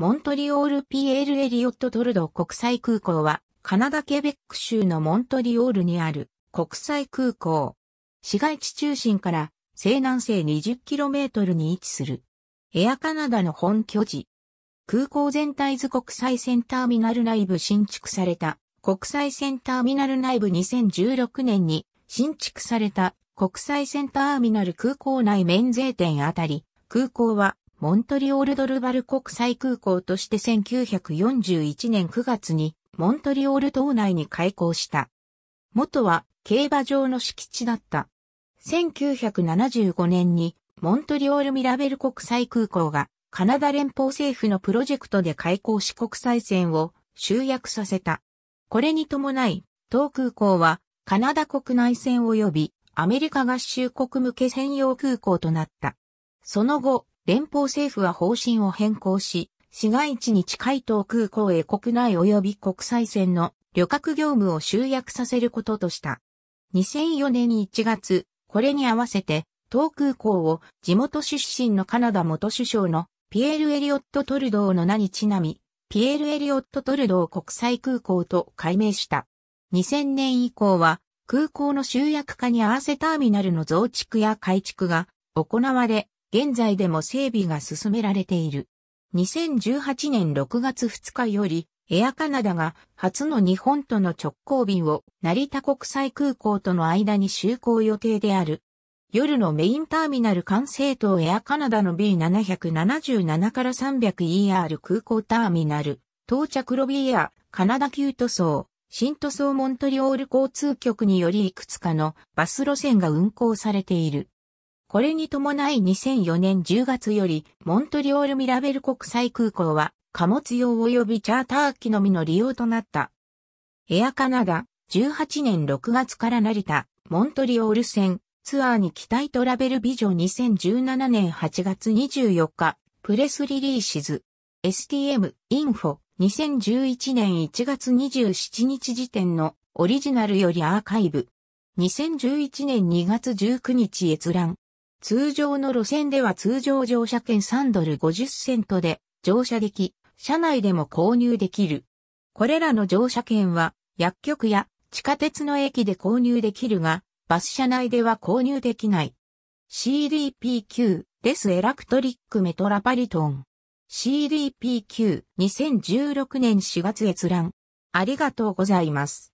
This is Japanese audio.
モントリオール・ PL エリオット・トルド国際空港は、カナダ・ケベック州のモントリオールにある国際空港。市街地中心から西南西 20km に位置する。エアカナダの本拠地。空港全体図国際線ターミナル内部新築された国際線ターミナル内部2016年に新築された国際線ターミナル空港内免税店あたり空港はモントリオールドルバル国際空港として1941年9月にモントリオール島内に開港した。元は競馬場の敷地だった。1975年にモントリオールミラベル国際空港がカナダ連邦政府のプロジェクトで開港し国際線を集約させた。これに伴い、当空港はカナダ国内線及びアメリカ合衆国向け専用空港となった。その後、連邦政府は方針を変更し、市街地に近い東空港へ国内及び国際線の旅客業務を集約させることとした。2004年1月、これに合わせて、東空港を地元出身のカナダ元首相のピエール・エリオット・トルドーの名にちなみ、ピエール・エリオット・トルドー国際空港と改名した。2000年以降は、空港の集約化に合わせターミナルの増築や改築が行われ、現在でも整備が進められている。2018年6月2日より、エアカナダが初の日本との直行便を成田国際空港との間に就航予定である。夜のメインターミナル管制塔エアカナダの B777 から 300ER 空港ターミナル、到着ロビーア、カナダ級塗装、新塗装モントリオール交通局によりいくつかのバス路線が運行されている。これに伴い2004年10月より、モントリオール・ミラベル国際空港は、貨物用及びチャーター機のみの利用となった。エアカナダ、18年6月から成田、モントリオール線、ツアーに期待トラベルビジョン2017年8月24日、プレスリリーシズ、STM、インフォ、2011年1月27日時点のオリジナルよりアーカイブ。2011年2月19日閲覧。通常の路線では通常乗車券3ドル50セントで乗車でき、車内でも購入できる。これらの乗車券は薬局や地下鉄の駅で購入できるが、バス車内では購入できない。CDPQ、レスエラクトリックメトラパリトン。CDPQ、2016年4月閲覧。ありがとうございます。